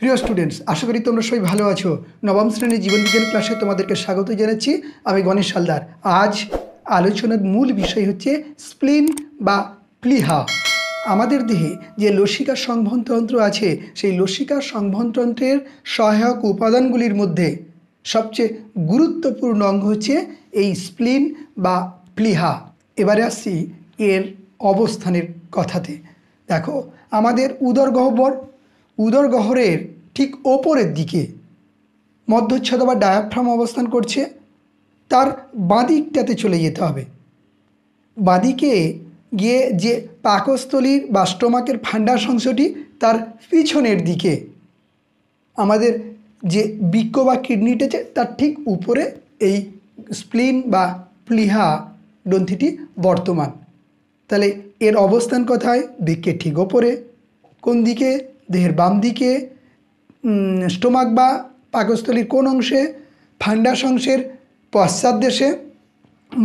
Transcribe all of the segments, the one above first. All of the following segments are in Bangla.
প্রিয় স্টুডেন্টস আশা করি তোমরা সবাই ভালো আছো নবম শ্রেণীর জীবনবিজ্ঞান ক্লাসে তোমাদেরকে স্বাগত জানাচ্ছি আমি গণেশ হালদার আজ আলোচনার মূল বিষয় হচ্ছে স্প্লিন বা প্লিহা আমাদের দেহে যে লসিকা সংবন্ধতন্ত্র আছে সেই লসিকা সংবন্ধতন্ত্রের সহায়ক উপাদানগুলির মধ্যে সবচেয়ে গুরুত্বপূর্ণ অঙ্গ হচ্ছে এই স্প্লিন বা প্লিহা এবারে আসছি এর অবস্থানের কথাতে দেখো আমাদের উদর গহ্বর উদরগহরের ঠিক ওপরের দিকে মধ্যচ্ছদ বা ডায়াফ্রাম অবস্থান করছে তার বাঁদিকটাতে চলে যেতে হবে বাঁদিকে গিয়ে যে পাকস্থলীর বা স্টোমাকের ফান্ডার অংশটি তার পিছনের দিকে আমাদের যে বৃক্ষ বা কিডনিটা আছে তার ঠিক উপরে এই স্প্লিন বা প্লিহা গ্রন্থিটি বর্তমান তাহলে এর অবস্থান কোথায় বৃক্ষের ঠিক ওপরে কোন দিকে দেহের বাম দিকে স্টোমাক বা পাকস্থলীর কোন অংশে ফান্ডাস অংশের পশ্চাৎ দেশে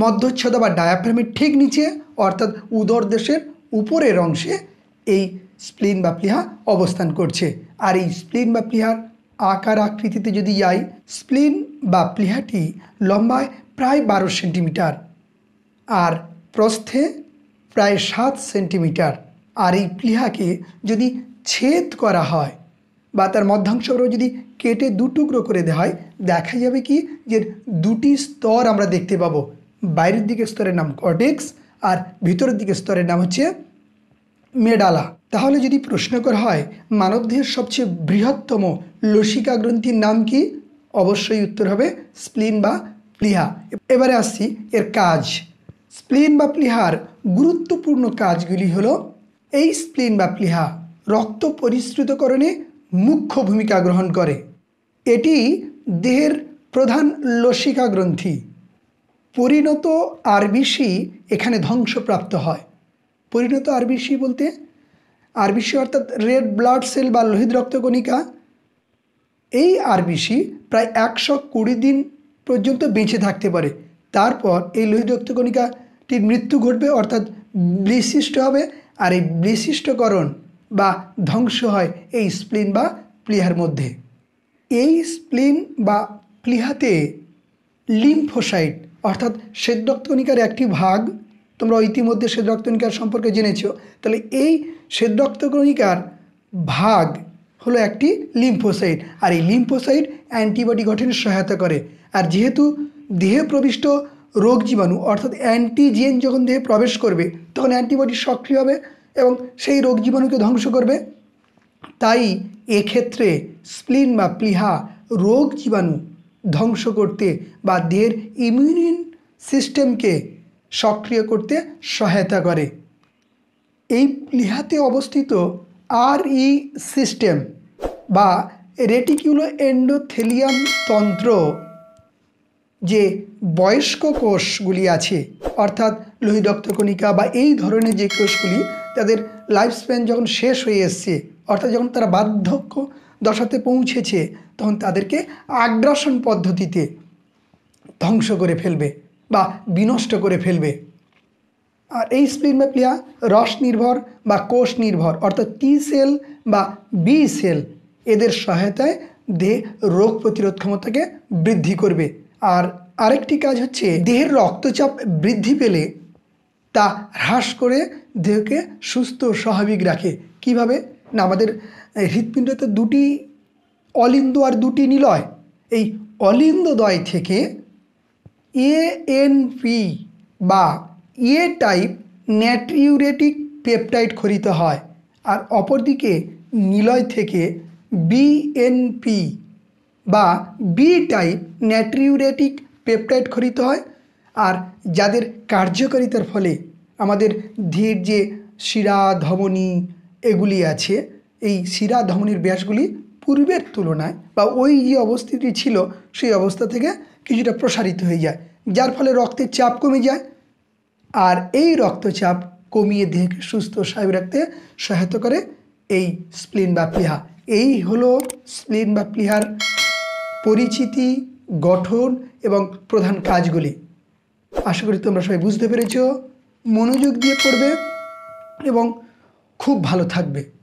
মধ্যচ্ছদ বা ডায়াফ্রামের ঠিক নিচে অর্থাৎ উদর দেশের উপরের অংশে এই স্প্লিন বা প্লিহা অবস্থান করছে আর এই স্প্লিন বা প্লিহার আকার আকৃতিতে যদি যাই স্প্লিন বা প্লিহাটি লম্বায় প্রায় বারো সেন্টিমিটার আর প্রস্থে প্রায় সাত সেন্টিমিটার আর এই প্লিহাকে যদি ছেদ করা হয় বা তার মধ্যাংশগুলো যদি কেটে দুটুকরো করে দেওয়া হয় দেখা যাবে কি যে দুটি স্তর আমরা দেখতে পাবো বাইরের দিকের স্তরের নাম কটেক্স আর ভিতরের দিকের স্তরের নাম হচ্ছে মেডালা তাহলে যদি প্রশ্ন করা হয় মানবদেহের সবচেয়ে বৃহত্তম লসিকা গ্রন্থির নাম কি অবশ্যই উত্তর হবে স্প্লিন বা প্লিহা এবারে আসছি এর কাজ স্প্লিন বা প্লিহার গুরুত্বপূর্ণ কাজগুলি হলো এই স্প্লিন বা প্লিহা রক্ত পরিশ্রুতকরণে মুখ্য ভূমিকা গ্রহণ করে এটি দেহের প্রধান লসিকা গ্রন্থি পরিণত আরবিসি এখানে ধ্বংসপ্রাপ্ত হয় পরিণত আরবিসি বলতে আরবিসি অর্থাৎ রেড ব্লাড সেল বা লোহিত রক্তকণিকা এই আরবিসি প্রায় একশো কুড়ি দিন পর্যন্ত বেঁচে থাকতে পারে তারপর এই লোহিত রক্তকণিকাটির মৃত্যু ঘটবে অর্থাৎ বিশিষ্ট হবে আর এই বিশিষ্টকরণ বা ধ্বংস হয় এই স্প্লিন বা প্লিহার মধ্যে এই স্প্লিন বা প্লিহাতে লিম্ফোসাইট অর্থাৎ শ্বেতরক্তনিকার একটি ভাগ তোমরা ইতিমধ্যে রক্তনিকার সম্পর্কে জেনেছ তাহলে এই শ্বেতরক্তকণিকার ভাগ হলো একটি লিম্ফোসাইট আর এই লিম্ফোসাইট অ্যান্টিবডি গঠনে সহায়তা করে আর যেহেতু দেহে প্রবিষ্ট রোগ জীবাণু অর্থাৎ অ্যান্টিজেন যখন দেহে প্রবেশ করবে তখন অ্যান্টিবডি সক্রিয় হবে এবং সেই রোগ জীবাণুকে ধ্বংস করবে তাই এক্ষেত্রে স্প্লিন বা প্লিহা রোগ জীবাণু ধ্বংস করতে বা দেহের ইমিউন সিস্টেমকে সক্রিয় করতে সহায়তা করে এই প্লিহাতে অবস্থিত আর ই সিস্টেম বা রেটিকিউলো এন্ডোথেলিয়াম তন্ত্র যে বয়স্ক কোষগুলি আছে অর্থাৎ লোহিদক্তকণিকা বা এই ধরনের যে কোষগুলি তাদের লাইফ স্প্যান যখন শেষ হয়ে এসছে অর্থাৎ যখন তারা বার্ধক্য দশাতে পৌঁছেছে তখন তাদেরকে আগ্রাসন পদ্ধতিতে ধ্বংস করে ফেলবে বা বিনষ্ট করে ফেলবে আর এই স্প্লিনব্যাপ্লিয়া রস নির্ভর বা কোষ নির্ভর অর্থাৎ টি সেল বা বি সেল এদের সহায়তায় দেহ রোগ প্রতিরোধ ক্ষমতাকে বৃদ্ধি করবে আর আরেকটি কাজ হচ্ছে দেহের রক্তচাপ বৃদ্ধি পেলে তা হ্রাস করে দেহকে সুস্থ স্বাভাবিক রাখে কিভাবে না আমাদের তো দুটি অলিন্দ আর দুটি নিলয় এই অলিন্দদয় থেকে এ এন পি বা এ টাইপ ন্যাট্রিউরেটিক পেপটাইড খরিত হয় আর অপরদিকে নিলয় থেকে বিএনপি বা বি টাইপ ন্যাট্রিউরেটিক পেপটাইড খরিত হয় আর যাদের কার্যকারিতার ফলে আমাদের ধীর যে শিরা ধমনী এগুলি আছে এই শিরা ধমনীর ব্যাসগুলি পূর্বের তুলনায় বা ওই যে অবস্থিতি ছিল সেই অবস্থা থেকে কিছুটা প্রসারিত হয়ে যায় যার ফলে রক্তের চাপ কমে যায় আর এই রক্তচাপ কমিয়ে দেহকে সুস্থ স্বাভাবিক রাখতে সহায়তা করে এই স্প্লিন বা প্লিহা এই হলো স্প্লিন বা প্লিহার পরিচিতি গঠন এবং প্রধান কাজগুলি আশা করি তোমরা সবাই বুঝতে পেরেছ মনোযোগ দিয়ে পড়বে এবং খুব ভালো থাকবে